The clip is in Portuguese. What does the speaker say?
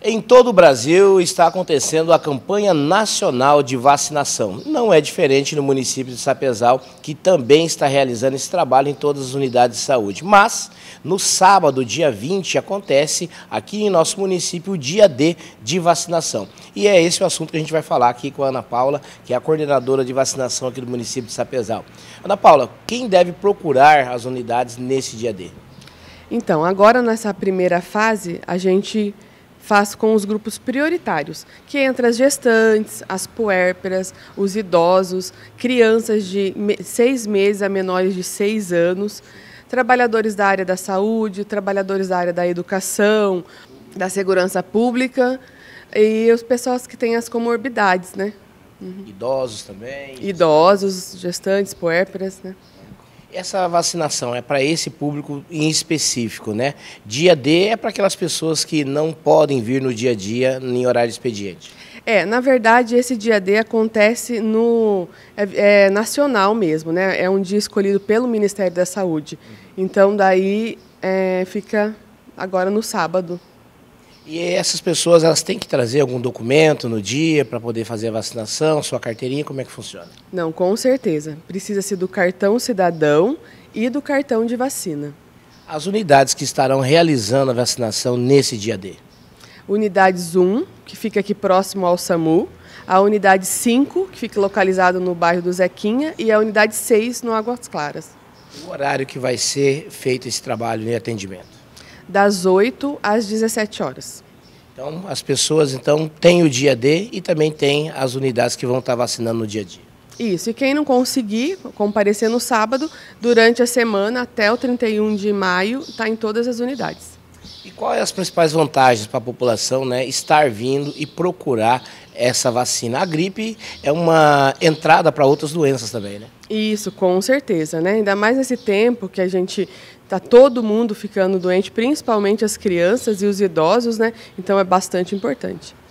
Em todo o Brasil está acontecendo a campanha nacional de vacinação. Não é diferente no município de Sapezal, que também está realizando esse trabalho em todas as unidades de saúde. Mas, no sábado, dia 20, acontece aqui em nosso município o dia D de vacinação. E é esse o assunto que a gente vai falar aqui com a Ana Paula, que é a coordenadora de vacinação aqui do município de Sapezal. Ana Paula, quem deve procurar as unidades nesse dia D? Então, agora nessa primeira fase, a gente faço com os grupos prioritários, que é entra as gestantes, as puérperas, os idosos, crianças de seis meses a menores de seis anos, trabalhadores da área da saúde, trabalhadores da área da educação, da segurança pública e as pessoas que têm as comorbidades, né? Uhum. Idosos também. Idosos, gestantes, puérperas, né? Essa vacinação é para esse público em específico, né? Dia D é para aquelas pessoas que não podem vir no dia a dia em horário de expediente. É, na verdade, esse dia D acontece no é, é, nacional mesmo, né? É um dia escolhido pelo Ministério da Saúde. Então, daí é, fica agora no sábado. E essas pessoas, elas têm que trazer algum documento no dia para poder fazer a vacinação, sua carteirinha, como é que funciona? Não, com certeza. Precisa-se do cartão cidadão e do cartão de vacina. As unidades que estarão realizando a vacinação nesse dia D? Unidades 1, que fica aqui próximo ao SAMU, a unidade 5, que fica localizada no bairro do Zequinha, e a unidade 6, no Águas Claras. O horário que vai ser feito esse trabalho de atendimento? das 8 às 17 horas. Então, as pessoas então têm o dia D e também tem as unidades que vão estar vacinando no dia a dia. Isso, e quem não conseguir comparecer no sábado, durante a semana até o 31 de maio, está em todas as unidades. E quais as principais vantagens para a população né, estar vindo e procurar essa vacina. A gripe é uma entrada para outras doenças também, né? Isso, com certeza, né? Ainda mais nesse tempo que a gente está todo mundo ficando doente, principalmente as crianças e os idosos, né? Então é bastante importante.